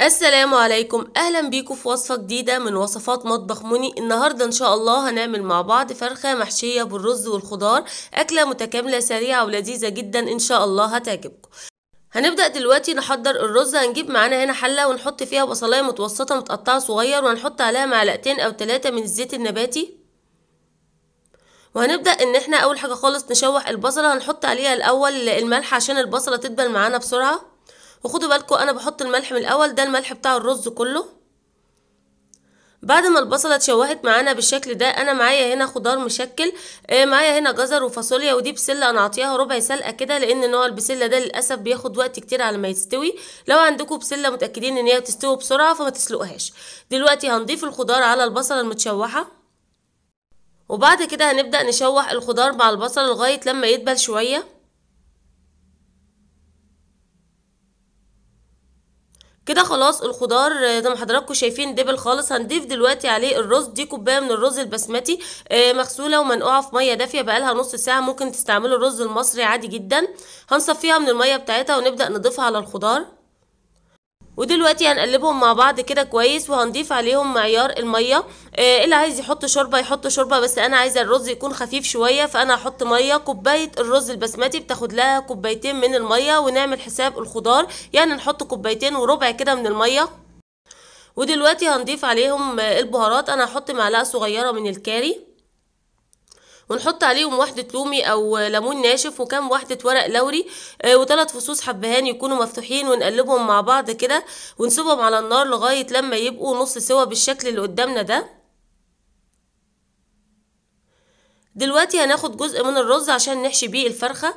السلام عليكم اهلا بيكم في وصفه جديده من وصفات مطبخ مني النهارده ان شاء الله هنعمل مع بعض فرخه محشيه بالرز والخضار اكله متكامله سريعه ولذيذه جدا ان شاء الله هتعجبكم هنبدأ دلوقتي نحضر الرز هنجيب معانا هنا حلة ونحط فيها بصلاية متوسطة متقطعة صغير وهنحط عليها معلقتين أو تلاتة من الزيت النباتي وهنبدأ ان احنا اول حاجة خالص نشوح البصلة هنحط عليها الاول الملح عشان البصلة تدبل معانا بسرعة وخدوا بالكم انا بحط الملح من الاول ده الملح بتاع الرز كله بعد ما البصله اتشوهت معانا بالشكل ده انا معايا هنا خضار مشكل آه معايا هنا جزر وفاصوليا ودي بسله انا عطيها ربع سلقه كده لان نوع البسله ده للاسف بياخد وقت كتير على ما يستوي لو عندكم بسله متاكدين ان هي بتستوي بسرعه فما تسلقهاش دلوقتي هنضيف الخضار على البصله المتشوحه وبعد كده هنبدا نشوح الخضار مع البصل لغايه لما يدبل شويه كده خلاص الخضار زي ما حضراتكم شايفين دبل خالص هنضيف دلوقتي عليه الرز دي كوبايه من الرز البسمتي آه، مغسوله ومنقوعه في ميه دافيه بقالها نص ساعه ممكن تستعملوا الرز المصري عادي جدا هنصفيها من الميه بتاعتها ونبدا نضيفها على الخضار ودلوقتي هنقلبهم مع بعض كده كويس وهنضيف عليهم معيار الميه آه اللي عايز يحط شوربه يحط شوربه بس انا عايزه الرز يكون خفيف شويه فانا هحط ميه كوبايه الرز البسمتي بتاخد لها كوبايتين من الميه ونعمل حساب الخضار يعني نحط كوبايتين وربع كده من الميه ودلوقتي هنضيف عليهم آه، البهارات انا هحط معلقه صغيره من الكاري ونحط عليهم واحدة لومي أو ليمون ناشف وكم واحدة ورق لوري آه، وثلاث فصوص حبهان يكونوا مفتوحين ونقلبهم مع بعض كده ونسيبهم على النار لغاية لما يبقوا نص سوا بالشكل اللي قدامنا ده دلوقتي هناخد جزء من الرز عشان نحشي بيه الفرخة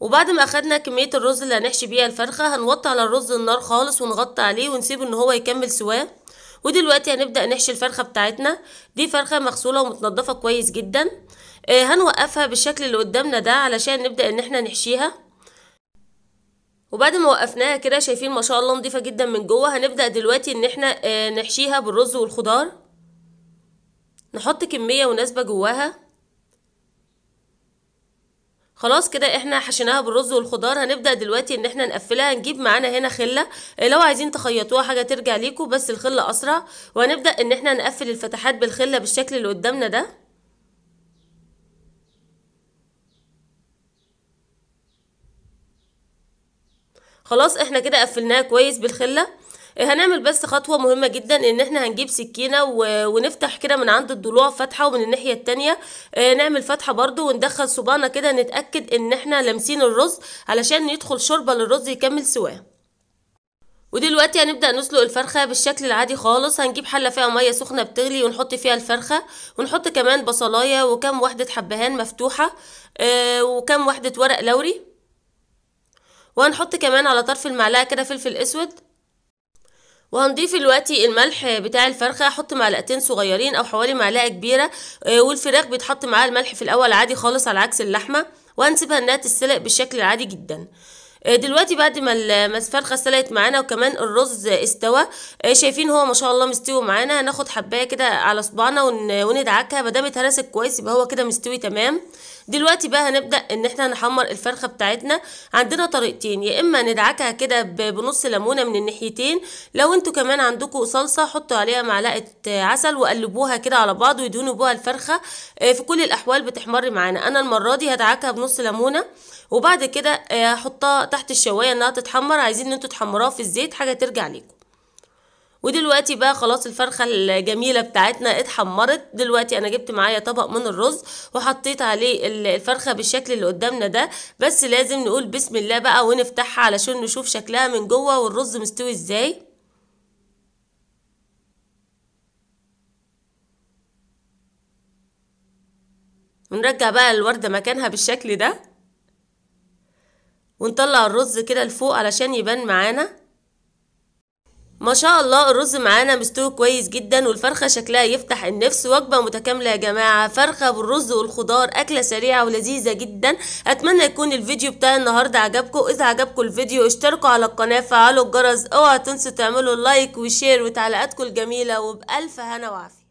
وبعد ما اخدنا كمية الرز اللي هنحشي بيها الفرخة هنوطي على الرز النار خالص ونغطي عليه ونسيبه ان هو يكمل سواه ودلوقتي هنبدأ نحشي الفرخة بتاعتنا دي فرخة مغسولة ومتنضفة كويس جدا آه، هنوقفها بالشكل اللي قدامنا ده علشان نبدأ ان احنا نحشيها وبعد ما وقفناها كده شايفين ما شاء الله نضيفة جدا من جوه هنبدأ دلوقتي ان احنا آه، نحشيها بالرز والخضار نحط كمية مناسبة جواها خلاص كده احنا حشيناها بالرز والخضار هنبدا دلوقتي ان احنا نقفلها هنجيب معانا هنا خله إيه، لو عايزين تخيطوها حاجه ترجع ليكم بس الخله اسرع وهنبدا ان احنا نقفل الفتحات بالخله بالشكل اللي قدامنا ده خلاص احنا كده قفلناها كويس بالخله هنعمل بس خطوة مهمة جدا ان احنا هنجيب سكينة ونفتح كده من عند الضلوع فتحة ومن الناحية التانية آه، نعمل فتحة برضو وندخل صباعنا كده نتأكد ان احنا لامسين الرز علشان يدخل شوربة للرز يكمل سواه ودلوقتي هنبدأ نسلق الفرخة بالشكل العادي خالص هنجيب حلة فيها مية سخنة بتغلي ونحط فيها الفرخة ونحط كمان بصلاية وكم وحدة حبهان مفتوحة آه، وكم وحدة ورق لوري وهنحط كمان على طرف المعلقة كده فلفل اسود وهنضيف دلوقتي الملح بتاع الفرخه احط معلقتين صغيرين او حوالي معلقه كبيره آه، والفراخ بيتحط معاها الملح في الاول عادي خالص على عكس اللحمه وهنسيبها انها تتسلق بالشكل العادي جدا آه، دلوقتي بعد ما الفرخه سلقت معانا وكمان الرز استوى آه، شايفين هو ما شاء الله مستوي معانا هناخد حبايه كده على صبعنا وندعكها ما اتهرست كويس يبقى هو كده مستوي تمام دلوقتي بقى هنبدا ان احنا نحمر الفرخه بتاعتنا عندنا طريقتين يا اما ندعكها كده بنص ليمونه من الناحيتين لو انتوا كمان عندكم صلصه حطوا عليها معلقه عسل وقلبوها كده على بعض ويدهنوا بيها الفرخه آه، في كل الاحوال بتحمر معانا انا المره دي هدعكها بنص ليمونه وبعد كده آه، هحطها تحت الشوايه انها تتحمر عايزين ان انتوا تحمروها في الزيت حاجه ترجع لكم ودلوقتي بقى خلاص الفرخه الجميله بتاعتنا اتحمرت دلوقتي انا جبت معايا طبق من الرز وحطيت عليه الفرخه بالشكل اللي قدامنا ده بس لازم نقول بسم الله بقى ونفتحها علشان نشوف شكلها من جوه والرز مستوي ازاي ونرجع بقى الوردة مكانها بالشكل ده ونطلع الرز كده لفوق علشان يبان معانا ما شاء الله الرز معانا مستوي كويس جدا والفرخة شكلها يفتح النفس وجبة متكاملة يا جماعة فرخة بالرز والخضار أكلة سريعة ولذيذة جدا أتمنى يكون الفيديو بتاع النهاردة عجبكم إذا عجبكم الفيديو اشتركوا على القناة فعلوا الجرس اوعى تنسوا تعملوا لايك وشير وتعليقاتكم الجميلة وبألف هنا وعافية